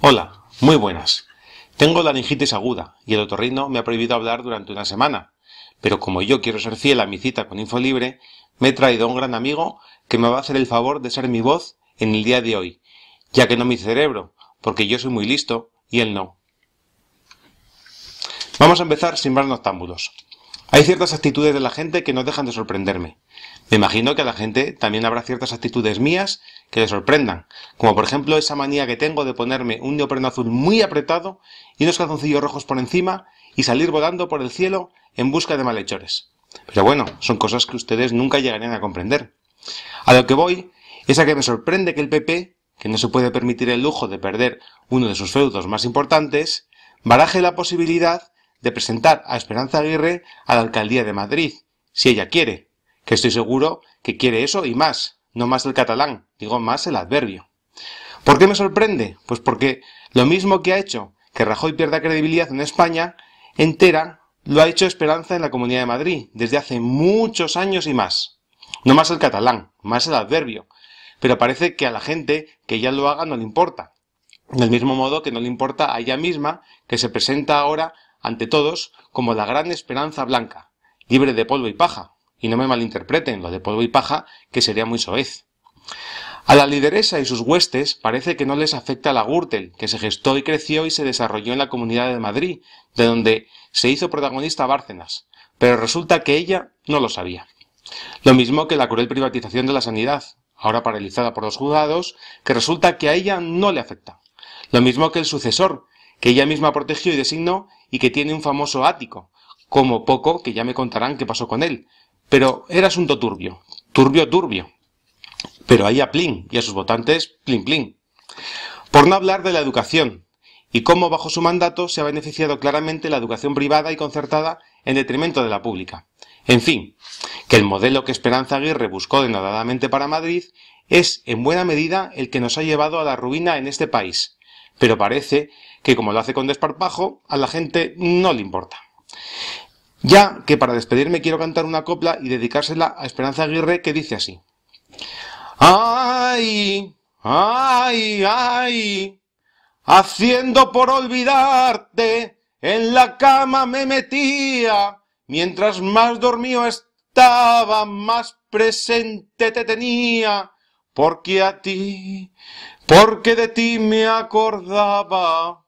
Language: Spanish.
Hola, muy buenas. Tengo la laringitis aguda y el otorrino me ha prohibido hablar durante una semana, pero como yo quiero ser fiel a mi cita con InfoLibre, me he traído a un gran amigo que me va a hacer el favor de ser mi voz en el día de hoy, ya que no mi cerebro, porque yo soy muy listo y él no. Vamos a empezar sin más noctámbulos. Hay ciertas actitudes de la gente que no dejan de sorprenderme. Me imagino que a la gente también habrá ciertas actitudes mías que le sorprendan, como por ejemplo esa manía que tengo de ponerme un neopreno azul muy apretado y unos calzoncillos rojos por encima y salir volando por el cielo en busca de malhechores. Pero bueno, son cosas que ustedes nunca llegarían a comprender. A lo que voy es a que me sorprende que el PP, que no se puede permitir el lujo de perder uno de sus feudos más importantes, baraje la posibilidad de presentar a Esperanza Aguirre a la alcaldía de Madrid, si ella quiere, que estoy seguro que quiere eso y más, no más el catalán, digo más el adverbio. ¿Por qué me sorprende? Pues porque lo mismo que ha hecho que Rajoy pierda credibilidad en España entera, lo ha hecho Esperanza en la Comunidad de Madrid, desde hace muchos años y más. No más el catalán, más el adverbio. Pero parece que a la gente que ya lo haga no le importa. Del mismo modo que no le importa a ella misma que se presenta ahora ante todos como la gran esperanza blanca, libre de polvo y paja, y no me malinterpreten lo de polvo y paja, que sería muy soez. A la lideresa y sus huestes parece que no les afecta la Gürtel, que se gestó y creció y se desarrolló en la Comunidad de Madrid, de donde se hizo protagonista Bárcenas, pero resulta que ella no lo sabía. Lo mismo que la cruel privatización de la sanidad, ahora paralizada por los juzgados, que resulta que a ella no le afecta. Lo mismo que el sucesor, que ella misma protegió y designó y que tiene un famoso ático, como poco que ya me contarán qué pasó con él. Pero era asunto turbio, turbio, turbio. Pero ahí a Plin y a sus votantes, Plin Plin. Por no hablar de la educación, y cómo bajo su mandato se ha beneficiado claramente la educación privada y concertada en detrimento de la pública. En fin, que el modelo que Esperanza Aguirre buscó denodadamente para Madrid es en buena medida el que nos ha llevado a la ruina en este país, pero parece que como lo hace con desparpajo, a la gente no le importa. Ya que para despedirme quiero cantar una copla y dedicársela a Esperanza Aguirre que dice así. ¡Ay! ¡Ay! ¡Ay! Haciendo por olvidarte, en la cama me metía, mientras más dormido estaba, más presente te tenía porque a ti, porque de ti me acordaba.